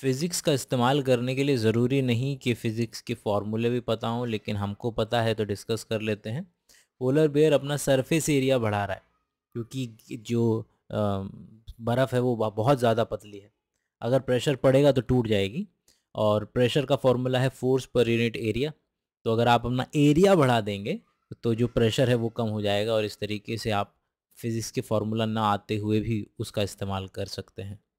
physics का इस्तेमाल करने के लिए ज़रूरी नहीं कि फ़िज़िक्स के फार्मूले भी पता हों लेकिन हमको पता है तो डिस्कस कर लेते हैं पोलर बेयर अपना सरफेस एरिया बढ़ा रहा है क्योंकि जो बर्फ़ है वो बहुत ज़्यादा पतली है अगर प्रेशर पड़ेगा तो टूट जाएगी और प्रेशर का फॉर्मूला है फोर्स पर यूनिट एरिया तो अगर आप अपना एरिया बढ़ा देंगे तो जो प्रेशर है वो कम हो जाएगा और इस तरीके से आप फिज़िक्स के फार्मूला ना आते हुए भी उसका इस्तेमाल कर सकते हैं